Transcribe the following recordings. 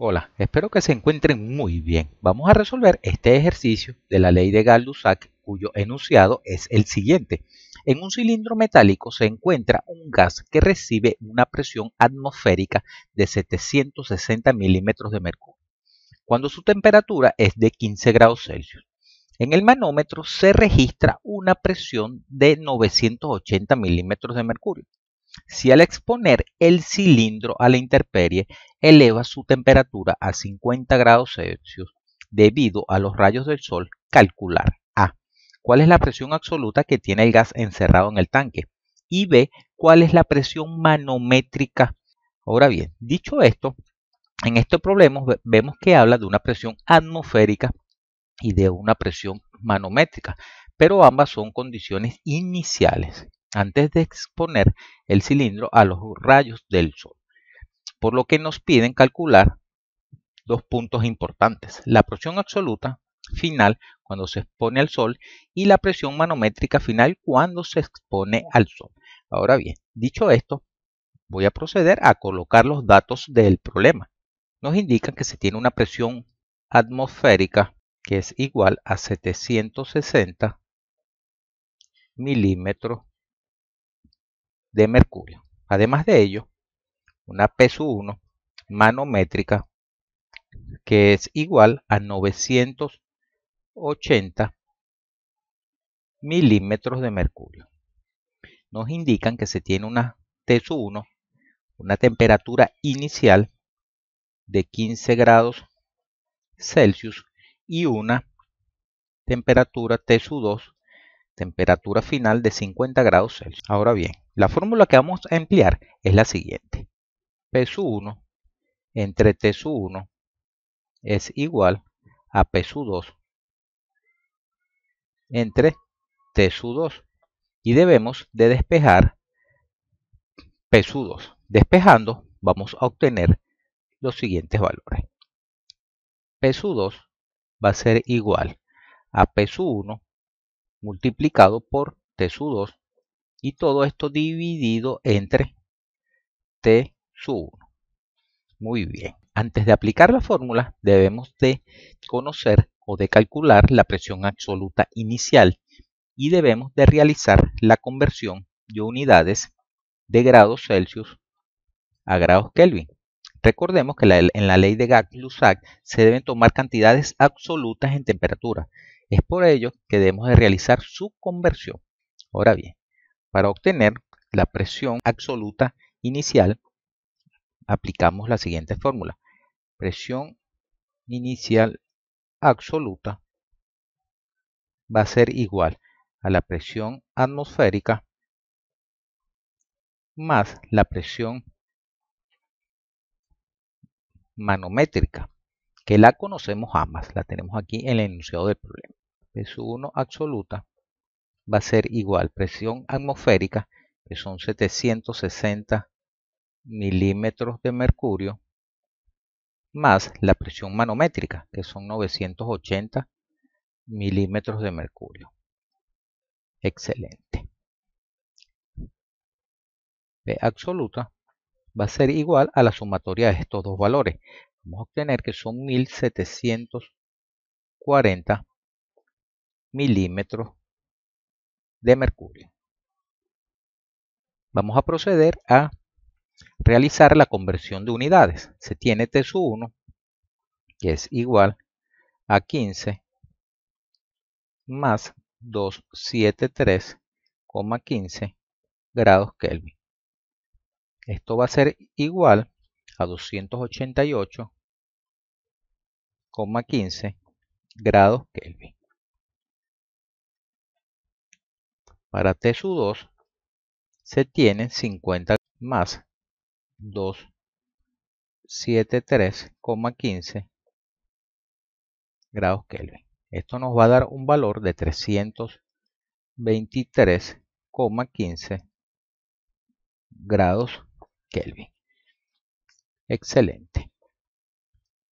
Hola, espero que se encuentren muy bien. Vamos a resolver este ejercicio de la ley de Gay-Lussac cuyo enunciado es el siguiente. En un cilindro metálico se encuentra un gas que recibe una presión atmosférica de 760 milímetros de mercurio, cuando su temperatura es de 15 grados Celsius. En el manómetro se registra una presión de 980 milímetros de mercurio. Si al exponer el cilindro a la intemperie, eleva su temperatura a 50 grados Celsius debido a los rayos del sol, calcular A. ¿Cuál es la presión absoluta que tiene el gas encerrado en el tanque? Y B. ¿Cuál es la presión manométrica? Ahora bien, dicho esto, en este problema vemos que habla de una presión atmosférica y de una presión manométrica, pero ambas son condiciones iniciales antes de exponer el cilindro a los rayos del sol por lo que nos piden calcular dos puntos importantes, la presión absoluta final cuando se expone al sol y la presión manométrica final cuando se expone al sol. Ahora bien, dicho esto, voy a proceder a colocar los datos del problema. Nos indican que se tiene una presión atmosférica que es igual a 760 milímetros de mercurio. Además de ello, una p 1 manométrica que es igual a 980 milímetros de mercurio. Nos indican que se tiene una t 1 una temperatura inicial de 15 grados Celsius y una temperatura t 2 temperatura final de 50 grados Celsius. Ahora bien, la fórmula que vamos a emplear es la siguiente. P1 entre T1 es igual a P2 entre T2 y debemos de despejar P2. Despejando vamos a obtener los siguientes valores. P2 va a ser igual a P1 multiplicado por T2 y todo esto dividido entre T muy bien. Antes de aplicar la fórmula debemos de conocer o de calcular la presión absoluta inicial y debemos de realizar la conversión de unidades de grados Celsius a grados Kelvin. Recordemos que en la ley de Gay-Lussac se deben tomar cantidades absolutas en temperatura. Es por ello que debemos de realizar su conversión. Ahora bien, para obtener la presión absoluta inicial aplicamos la siguiente fórmula. Presión inicial absoluta va a ser igual a la presión atmosférica más la presión manométrica, que la conocemos ambas, la tenemos aquí en el enunciado del problema. P1 absoluta va a ser igual a presión atmosférica, que son 760 milímetros de mercurio, más la presión manométrica, que son 980 milímetros de mercurio. Excelente. P absoluta va a ser igual a la sumatoria de estos dos valores. Vamos a obtener que son 1740 milímetros de mercurio. Vamos a proceder a realizar la conversión de unidades. Se tiene T 1, que es igual a 15 más 273,15 grados Kelvin. Esto va a ser igual a 288,15 grados Kelvin. Para T2 se tiene 50 más 273,15 grados Kelvin. Esto nos va a dar un valor de 323,15 grados Kelvin. Excelente.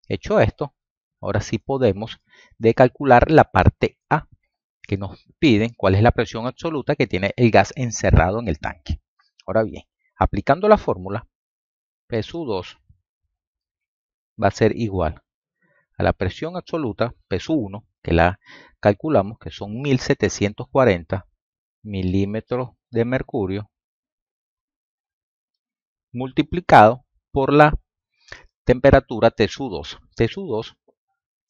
Hecho esto, ahora sí podemos de calcular la parte A que nos piden cuál es la presión absoluta que tiene el gas encerrado en el tanque. Ahora bien, aplicando la fórmula, P2 va a ser igual a la presión absoluta, P1, que la calculamos, que son 1740 milímetros de mercurio, multiplicado por la temperatura t 2 t 2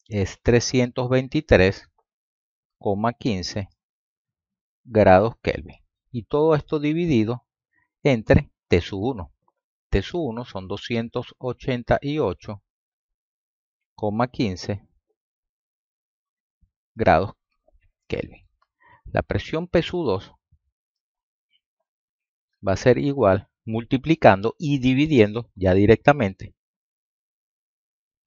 es 323,15 grados Kelvin. Y todo esto dividido entre t 1 antes 1 son 288,15 grados Kelvin. La presión p 2 va a ser igual multiplicando y dividiendo ya directamente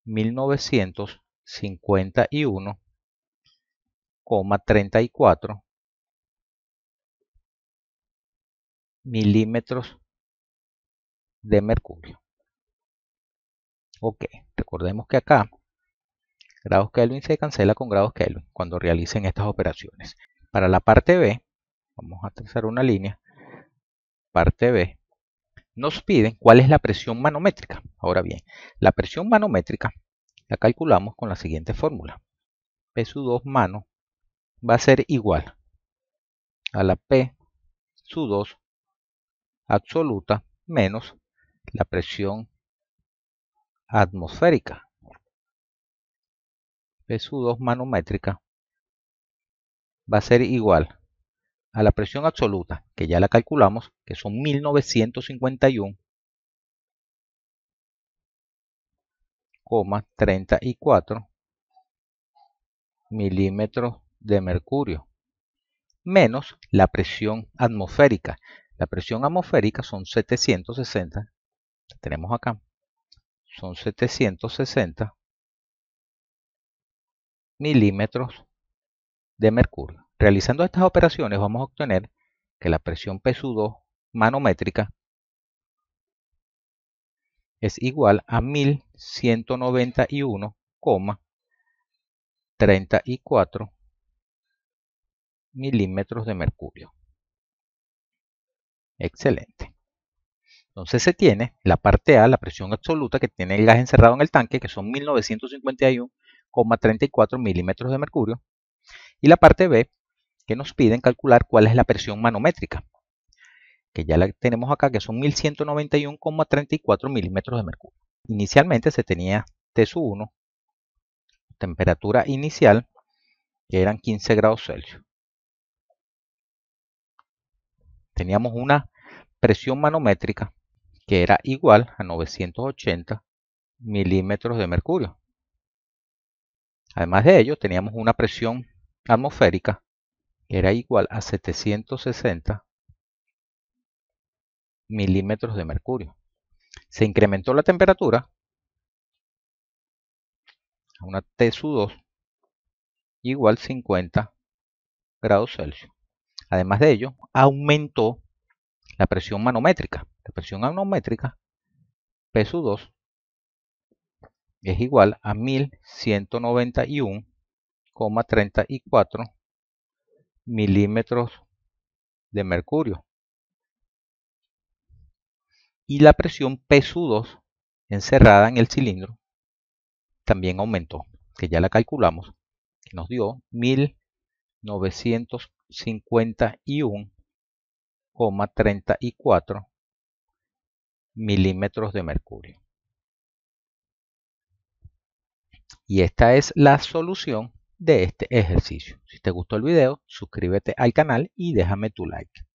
1951,34 milímetros de mercurio. Ok, recordemos que acá grados Kelvin se cancela con grados Kelvin cuando realicen estas operaciones. Para la parte B, vamos a trazar una línea, parte B, nos piden cuál es la presión manométrica. Ahora bien, la presión manométrica la calculamos con la siguiente fórmula. P2 mano va a ser igual a la P2 absoluta menos la presión atmosférica. p 2 manométrica va a ser igual a la presión absoluta, que ya la calculamos, que son 1951,34 milímetros de mercurio, menos la presión atmosférica. La presión atmosférica son 760 tenemos acá son 760 milímetros de mercurio. Realizando estas operaciones vamos a obtener que la presión PSU2 manométrica es igual a 1191,34 milímetros de mercurio. Excelente. Entonces se tiene la parte A, la presión absoluta que tiene el gas encerrado en el tanque, que son 1951,34 milímetros de mercurio, y la parte B, que nos piden calcular cuál es la presión manométrica, que ya la tenemos acá, que son 1191,34 milímetros de mercurio. Inicialmente se tenía T1, temperatura inicial, que eran 15 grados Celsius. Teníamos una presión manométrica que era igual a 980 milímetros de mercurio. Además de ello, teníamos una presión atmosférica que era igual a 760 milímetros de mercurio. Se incrementó la temperatura a una t 2 igual 50 grados Celsius. Además de ello, aumentó la presión manométrica la presión anométrica p 2 es igual a 1191,34 milímetros de mercurio. Y la presión p 2 encerrada en el cilindro también aumentó, que ya la calculamos, que nos dio 1951,34 milímetros de mercurio. Y esta es la solución de este ejercicio. Si te gustó el video, suscríbete al canal y déjame tu like.